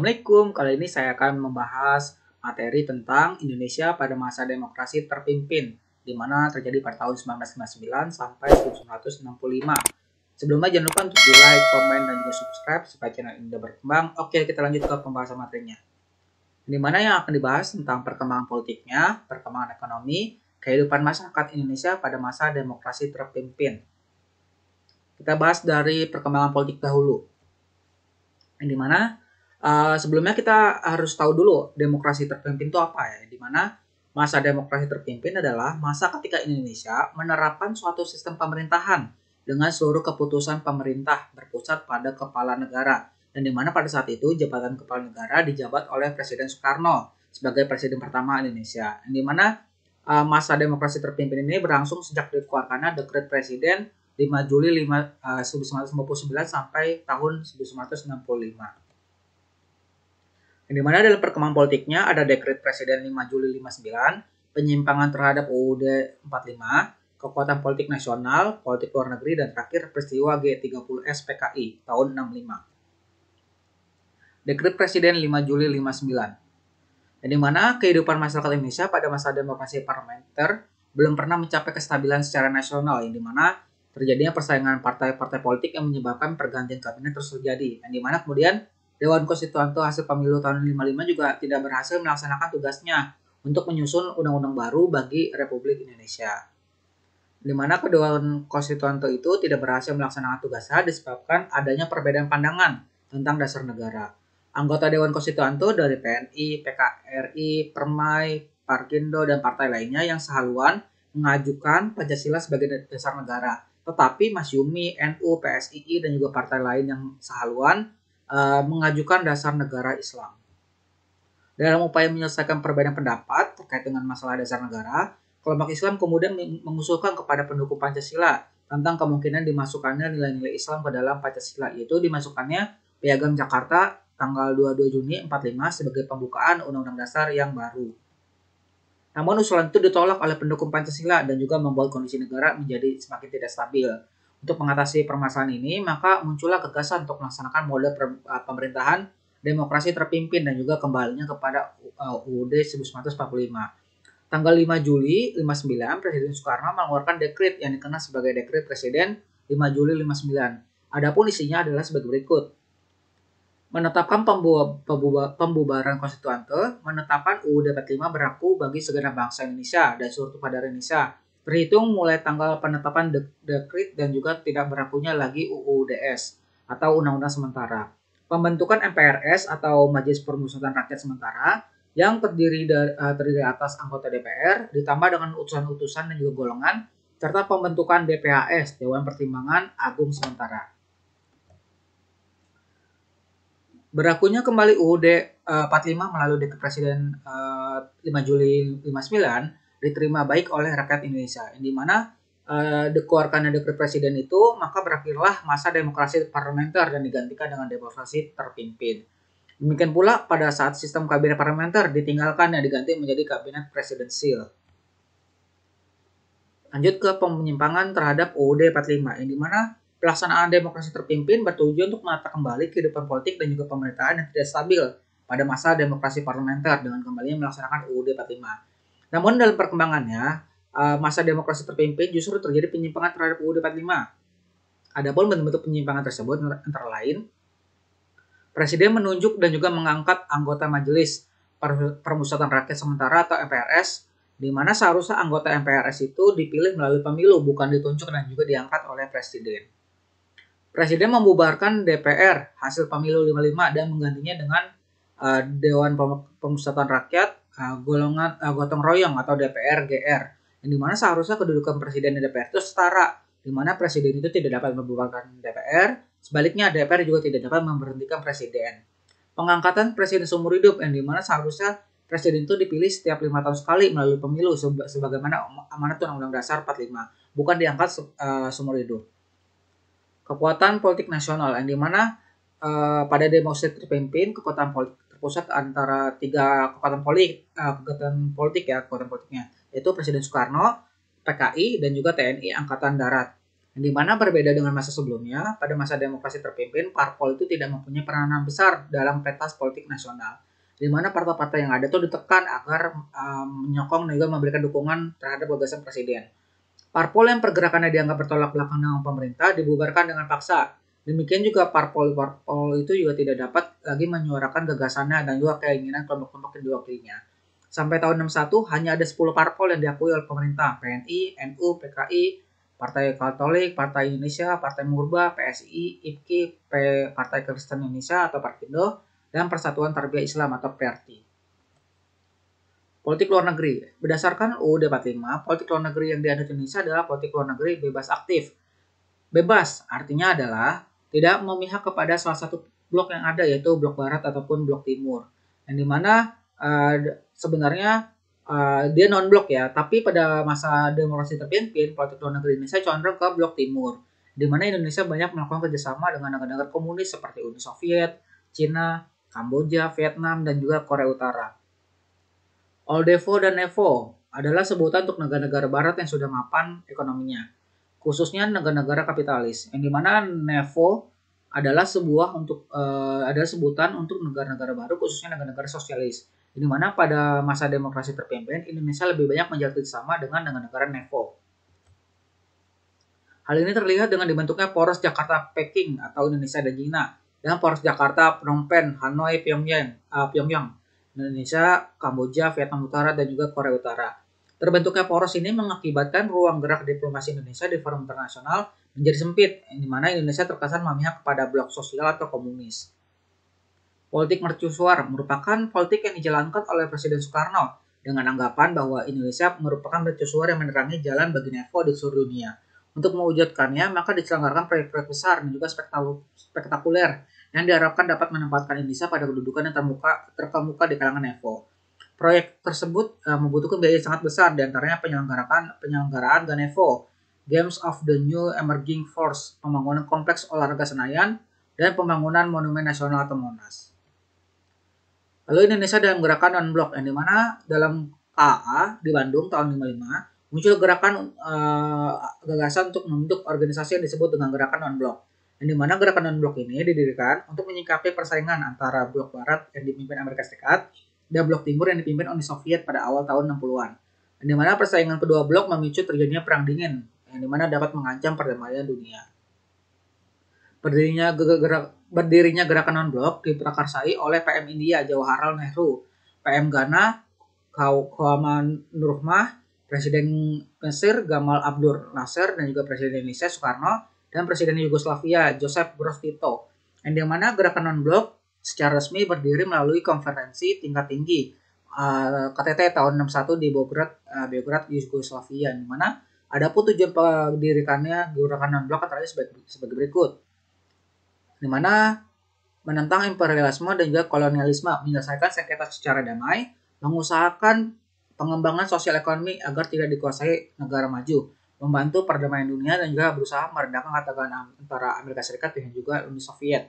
Assalamualaikum, kali ini saya akan membahas materi tentang Indonesia pada masa demokrasi terpimpin, di mana terjadi pada tahun 1999 sampai 1965. Sebelumnya jangan lupa untuk di like, komen, dan juga subscribe supaya channel ini berkembang. Oke, kita lanjut ke pembahasan materinya. Di mana yang akan dibahas tentang perkembangan politiknya, perkembangan ekonomi, kehidupan masyarakat Indonesia pada masa demokrasi terpimpin. Kita bahas dari perkembangan politik dahulu. Yang dimana Eh, sebelumnya kita harus tahu dulu demokrasi terpimpin itu apa ya. Dimana masa demokrasi terpimpin adalah masa ketika Indonesia menerapkan suatu sistem pemerintahan dengan seluruh keputusan pemerintah berpusat pada kepala negara. Dan dimana pada saat itu jabatan kepala negara dijabat oleh Presiden Soekarno sebagai presiden pertama Indonesia. Di dimana uh, eh, masa demokrasi terpimpin ini berlangsung sejak dikeluarkannya dekret presiden 5 Juli 5, uh, 1959 sampai tahun 1965. Yang dimana dalam perkembangan politiknya ada dekret Presiden 5 Juli 59, penyimpangan terhadap UUD 45, kekuatan politik nasional, politik luar negeri, dan terakhir peristiwa G30S PKI tahun 65. Dekret Presiden 5 Juli 59 yang dimana kehidupan masyarakat Indonesia pada masa demokrasi parlementer belum pernah mencapai kestabilan secara nasional yang dimana terjadinya persaingan partai-partai politik yang menyebabkan pergantian kabinet terus terjadi yang dimana kemudian Dewan Konstituante hasil pemilu tahun 55 juga tidak berhasil melaksanakan tugasnya untuk menyusun undang-undang baru bagi Republik Indonesia. Di mana Dewan Konstituante itu tidak berhasil melaksanakan tugasnya disebabkan adanya perbedaan pandangan tentang dasar negara. Anggota Dewan Konstituante dari PNI, PKRI, Permai, Parkindo, dan partai lainnya yang sehaluan mengajukan Pancasila sebagai dasar negara. Tetapi Mas Yumi, NU, PSII, dan juga partai lain yang sehaluan Eh, mengajukan dasar negara Islam. Dalam upaya menyelesaikan perbedaan pendapat terkait dengan masalah dasar negara, kelompok Islam kemudian mengusulkan kepada pendukung Pancasila tentang kemungkinan dimasukkannya nilai-nilai Islam ke dalam Pancasila, yaitu dimasukkannya Piagam Jakarta tanggal 22 Juni 45 sebagai pembukaan Undang-Undang Dasar yang baru. Namun usulan itu ditolak oleh pendukung Pancasila dan juga membuat kondisi negara menjadi semakin tidak stabil. Untuk mengatasi permasalahan ini, maka muncullah gagasan untuk melaksanakan model eh, pemerintahan demokrasi terpimpin dan juga kembalinya kepada eh, UUD 1945. Tanggal 5 Juli 59, Presiden Soekarno mengeluarkan dekret yang dikenal sebagai Dekret Presiden 5 Juli 59. Adapun isinya adalah sebagai berikut. Menetapkan pembubaran konstituante, menetapkan UUD 45 berlaku bagi segenap bangsa Indonesia dan seluruh pada Indonesia, terhitung mulai tanggal penetapan dek dekrit dan juga tidak berakunya lagi UUDS atau Undang-Undang Sementara. Pembentukan MPRS atau Majelis Permusyawaratan Rakyat Sementara yang terdiri dari, eh, uh, atas anggota DPR ditambah dengan utusan-utusan dan juga golongan serta pembentukan DPHS Dewan Pertimbangan Agung Sementara. berakunya kembali UUD uh, 45 melalui Dekret Presiden uh, eh, 5 Juli 59 diterima baik oleh rakyat Indonesia yang dimana uh, dikeluarkan dekret presiden itu maka berakhirlah masa demokrasi parlementer dan digantikan dengan demokrasi terpimpin. Demikian pula pada saat sistem kabinet parlementer ditinggalkan dan diganti menjadi kabinet presidensil. Lanjut ke penyimpangan terhadap UUD 45 yang dimana pelaksanaan demokrasi terpimpin bertujuan untuk menata kembali kehidupan politik dan juga pemerintahan yang tidak stabil pada masa demokrasi parlementer dengan kembali melaksanakan UUD 45. Namun dalam perkembangannya, eh, masa demokrasi terpimpin justru terjadi penyimpangan terhadap UUD 45. Adapun bentuk-bentuk penyimpangan tersebut antara lain, Presiden menunjuk dan juga mengangkat anggota Majelis permusatan Rakyat Sementara atau MPRS, di mana seharusnya anggota MPRS itu dipilih melalui pemilu, bukan ditunjuk dan juga diangkat oleh Presiden. Presiden membubarkan DPR hasil pemilu 55 dan menggantinya dengan uh, Dewan Pemusatan Rakyat uh, golongan uh, gotong royong atau DPR GR yang dimana seharusnya kedudukan presiden dan DPR itu setara dimana presiden itu tidak dapat membubarkan DPR sebaliknya DPR juga tidak dapat memberhentikan presiden pengangkatan presiden seumur hidup yang dimana seharusnya presiden itu dipilih setiap lima tahun sekali melalui pemilu sebagaimana amanat Undang-Undang Dasar 45 bukan diangkat uh, seumur hidup kekuatan politik nasional yang dimana uh, pada demonstrasi terpimpin kekuatan politik terpusat antara tiga kekuatan politik, uh, eh, kekuatan politik ya kekuatan politiknya, yaitu Presiden Soekarno, PKI, dan juga TNI Angkatan Darat. Di mana berbeda dengan masa sebelumnya, pada masa demokrasi terpimpin, parpol itu tidak mempunyai peranan besar dalam pentas politik nasional. Di mana partai-partai yang ada itu ditekan agar um, menyokong dan juga memberikan dukungan terhadap gagasan presiden. Parpol yang pergerakannya dianggap bertolak belakang dengan pemerintah dibubarkan dengan paksa Demikian juga parpol-parpol itu juga tidak dapat lagi menyuarakan gagasannya dan juga keinginan kelompok-kelompok yang diwakilinya. Sampai tahun 61 hanya ada 10 parpol yang diakui oleh pemerintah, PNI, NU, PKI, Partai Katolik, Partai Indonesia, Partai Murba, PSI, IPKI, P, Partai Kristen Indonesia atau Partindo dan Persatuan Tarbiyah Islam atau PRT. Politik luar negeri. Berdasarkan UUD 45, politik luar negeri yang dianut Indonesia adalah politik luar negeri bebas aktif. Bebas artinya adalah tidak memihak kepada salah satu blok yang ada yaitu blok barat ataupun blok timur. Yang dimana uh, eh, sebenarnya uh, dia non blok ya, tapi pada masa demokrasi terpimpin politik luar negeri Indonesia condong ke blok timur. Di mana Indonesia banyak melakukan kerjasama dengan negara-negara komunis seperti Uni Soviet, Cina, Kamboja, Vietnam, dan juga Korea Utara. Oldevo dan Nevo adalah sebutan untuk negara-negara barat yang sudah mapan ekonominya khususnya negara-negara kapitalis yang dimana Nevo adalah sebuah untuk uh, eh, ada sebutan untuk negara-negara baru khususnya negara-negara sosialis di mana pada masa demokrasi terpimpin Indonesia lebih banyak menjalin sama dengan negara-negara Nevo. Hal ini terlihat dengan dibentuknya poros Jakarta Peking atau Indonesia dan Cina dan poros Jakarta Phnom Penh, Hanoi, Pyongyang, uh, Pyongyang, Indonesia, Kamboja, Vietnam Utara dan juga Korea Utara. Terbentuknya poros ini mengakibatkan ruang gerak diplomasi Indonesia di forum internasional menjadi sempit, di mana Indonesia terkesan memihak kepada blok sosial atau komunis. Politik mercusuar merupakan politik yang dijalankan oleh Presiden Soekarno dengan anggapan bahwa Indonesia merupakan mercusuar yang menerangi jalan bagi Nevo di seluruh dunia. Untuk mewujudkannya, maka diselenggarakan proyek-proyek besar dan juga spektakuler yang diharapkan dapat menempatkan Indonesia pada kedudukan yang terkemuka di kalangan Nevo. Proyek tersebut uh, membutuhkan biaya sangat besar diantaranya penyelenggaraan penyelenggaraan Ganevo, Games of the New Emerging Force, pembangunan kompleks olahraga Senayan, dan pembangunan Monumen Nasional atau Monas. Lalu Indonesia dalam gerakan non-blok yang dimana dalam AA di Bandung tahun 55 muncul gerakan uh, gagasan untuk membentuk organisasi yang disebut dengan gerakan non-blok yang dimana gerakan non-blok ini didirikan untuk menyikapi persaingan antara blok barat yang dipimpin Amerika Serikat dan blok timur yang dipimpin Uni Soviet pada awal tahun 60-an. Di mana persaingan kedua blok memicu terjadinya perang dingin, yang dimana dapat mengancam perdamaian dunia. Berdirinya, gerak, berdirinya gerakan non-blok diprakarsai oleh PM India Jawaharlal Nehru, PM Ghana Khwaman Nurmah, Presiden Mesir Gamal Abdur Nasser, dan juga Presiden Indonesia Soekarno, dan Presiden Yugoslavia Joseph Broz Tito. Yang dimana gerakan non-blok secara resmi berdiri melalui konferensi tingkat tinggi uh, eh, KTT tahun 61 di Beograd, uh, eh, Beograd Yugoslavia di mana ada pun tujuan pendirikannya gerakan non blok antara sebagai, sebagai berikut di mana menentang imperialisme dan juga kolonialisme, menyelesaikan sengketa secara damai, mengusahakan pengembangan sosial ekonomi agar tidak dikuasai negara maju, membantu perdamaian dunia dan juga berusaha meredakan ketegangan antara Amerika Serikat dan juga Uni Soviet.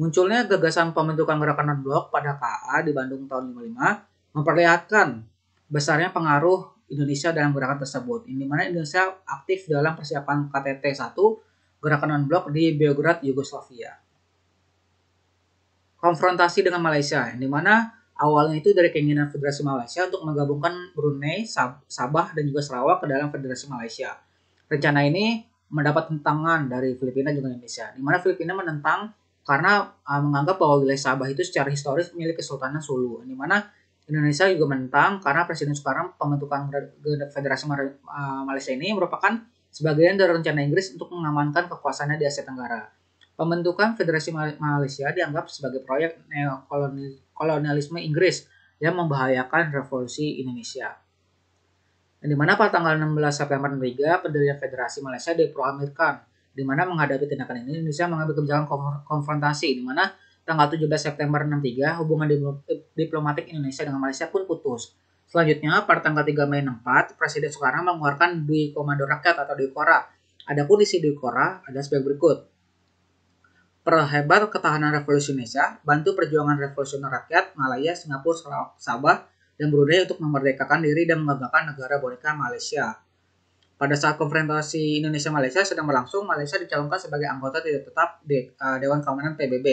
Munculnya gagasan pembentukan gerakan non-blok pada KA di Bandung tahun 55 memperlihatkan besarnya pengaruh Indonesia dalam gerakan tersebut. Ini mana Indonesia aktif dalam persiapan KTT 1 gerakan non-blok di Beograd, Yugoslavia. Konfrontasi dengan Malaysia, di mana awalnya itu dari keinginan Federasi Malaysia untuk menggabungkan Brunei, Sabah, dan juga Sarawak ke dalam Federasi Malaysia. Rencana ini mendapat tentangan dari Filipina juga Indonesia, di mana Filipina menentang karena uh, menganggap bahwa wilayah Sabah itu secara historis milik Kesultanan Sulu, di mana Indonesia juga mentang karena Presiden sekarang pembentukan Federasi Mar uh, Malaysia ini merupakan sebagian dari rencana Inggris untuk mengamankan kekuasaannya di Asia Tenggara. Pembentukan Federasi Mal Malaysia dianggap sebagai proyek kolonialisme Inggris yang membahayakan revolusi Indonesia. Di mana pada tanggal 16 September 2003, pendirian Federasi Malaysia diproklamirkan di mana menghadapi tindakan ini Indonesia mengambil kebijakan konfrontasi di mana tanggal 17 September 63 hubungan diplomatik Indonesia dengan Malaysia pun putus. Selanjutnya, pada tanggal 3 Mei 64, Presiden Soekarno mengeluarkan Dwi Komando Rakyat atau Dwi Kora. Adapun isi Dwi Kora ada sebagai berikut. Perhebat ketahanan revolusi Indonesia, bantu perjuangan revolusioner rakyat Malaya, Singapura, Sabah, dan Brunei untuk memerdekakan diri dan menggagalkan negara boneka Malaysia. Pada saat konferensi Indonesia-Malaysia sedang berlangsung, Malaysia dicalonkan sebagai anggota tidak tetap di uh, eh, Dewan Keamanan PBB.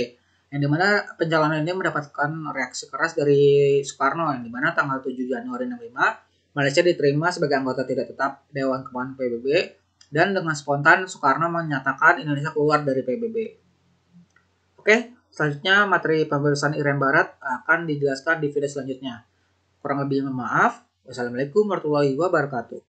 Yang dimana pencalonan ini mendapatkan reaksi keras dari Soekarno, yang dimana tanggal 7 Januari 65, Malaysia diterima sebagai anggota tidak tetap Dewan Keamanan PBB, dan dengan spontan Soekarno menyatakan Indonesia keluar dari PBB. Oke, selanjutnya materi pembahasan Iran Barat akan dijelaskan di video selanjutnya. Kurang lebih mohon maaf. Wassalamualaikum warahmatullahi wabarakatuh.